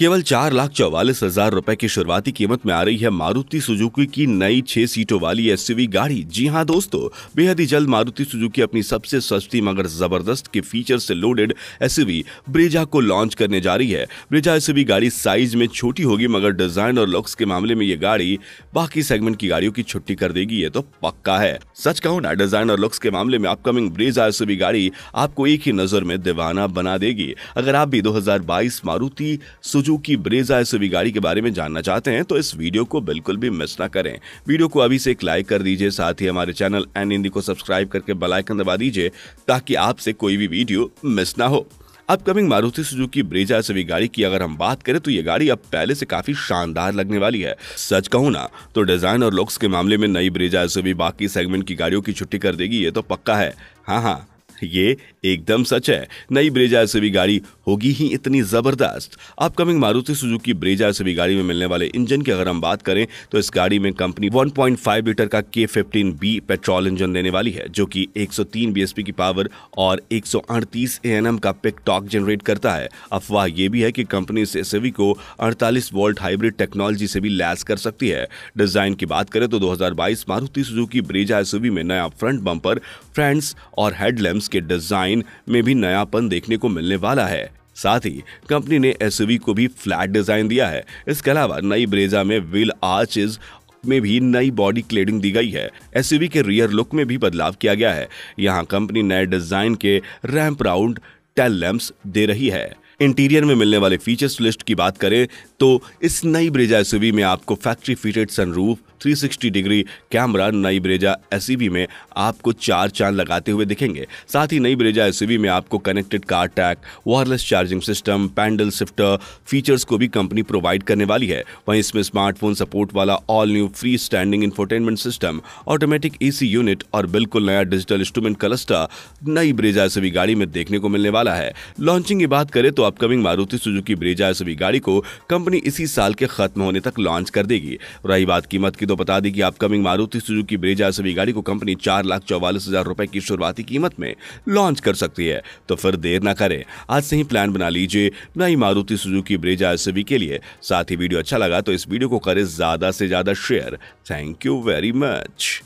केवल चार लाख चौवालीस हजार रूपए की शुरुआती कीमत में आ रही है मारुति सुजुकी की नई छह सीटों वाली एसयूवी गाड़ी जी हाँ दोस्तों बेहद ही जल्द मारुति सुजुकी अपनी सबसे सस्ती मगर जबरदस्त के फीचर से लोडेड एसयूवी ब्रेजा को लॉन्च करने जा रही है ब्रेजा एसयूवी गाड़ी साइज में छोटी होगी मगर डिजाइन और लुक्स के मामले में ये गाड़ी बाकी सेगमेंट की गाड़ियों की छुट्टी कर देगी ये तो पक्का है सच कहूँ ना डिजाइन और लुक्स के मामले में अपकमिंग ब्रेजा एसयूवी गाड़ी आपको एक ही नजर में दीवाना बना देगी अगर आप भी दो Maruti Suzuki Suzuki Brezza S गाड़ी के बारे में जानना चाहते हैं तो इस वीडियो को बिल्कुल भी मिस ना करें वीडियो को अभी से एक लाइक कर दीजिए साथ ही हमारे चैनल एन हिंदी को सब्सक्राइब करके बेलाइकन दबा दीजिए ताकि आपसे कोई भी वीडियो मिस ना हो upcoming Maruti Suzuki Brezza S गाड़ी की अगर हम बात करें तो ये गाड़ी अब पहले से काफी शानदार लगने वाली है सच कहूं ना तो डिजाइन और लुक्स के मामले में नई ब्रेजा एस बाकी सेगमेंट की गाड़ियों की छुट्टी कर देगी ये तो पक्का है हाँ हाँ ये एकदम सच है नई ब्रेजा एसवी गाड़ी होगी ही इतनी ज़बरदस्त अपकमिंग मारुति सुजुकी ब्रेजा एसवी गाड़ी में मिलने वाले इंजन की अगर हम बात करें तो इस गाड़ी में कंपनी 1.5 लीटर का के फिफ्टीन बी पेट्रोल इंजन देने वाली है जो कि 103 बीएसपी की पावर और 138 एएनएम का पिक टॉक जनरेट करता है अफवाह यह भी है कि कंपनी इस एसवी को अड़तालीस वोल्ट हाइब्रिड टेक्नोलॉजी से भी लैस कर सकती है डिजाइन की बात करें तो दो मारुति सुजुकी ब्रेजा एसवी में नया फ्रंट बम्पर फ्रेंड्स और हेडलैम्स इसके डिजाइन में भी नयापन देखने को मिलने वाला है साथ ही कंपनी ने एस को भी फ्लैट डिजाइन दिया है इसके अलावा नई ब्रेजा में व्हील आर्चेज में भी नई बॉडी क्लेडिंग दी गई है एस के रियर लुक में भी बदलाव किया गया है यहाँ कंपनी नए डिजाइन के रैम्प राउंड टेल लैम्प दे रही है इंटीरियर में मिलने वाले फीचर्स लिस्ट की बात करें तो इस नई ब्रेजा एस में आपको factory fitted sunroof 360 degree camera नई ब्रेजा एस e में आपको चार चांद लगाते हुए दिखेंगे साथ ही नई ब्रेजा एस e में आपको connected car tech wireless charging system paddle shifter features को भी कंपनी प्रोवाइड करने वाली है वहीं इसमें स्मार्टफोन सपोर्ट वाला all new free standing infotainment system automatic AC unit और बिल्कुल नया डिजिटल इंस्ट्रूमेंट क्लस्टर नई ब्रेजा एस e गाड़ी में देखने को मिलने वाला है लॉन्चिंग की बात करें तो upcoming Maruti Suzuki Brezza S गाड़ी को कंपनी इसी साल के खत्म होने तक लॉन्च कर देगी रही बात कीमत की तो बता दी कि अपकमिंग मारुति सुजुकी ब्रेजा सभी गाड़ी को कंपनी चार लाख चौवालीस हजार रुपए की शुरुआती कीमत में लॉन्च कर सकती है तो फिर देर ना करें आज से ही प्लान बना लीजिए नई मारुति सुजुकी ब्रेजा सभी के लिए साथ ही वीडियो अच्छा लगा तो इस वीडियो को करें ज्यादा से ज्यादा share thank you very much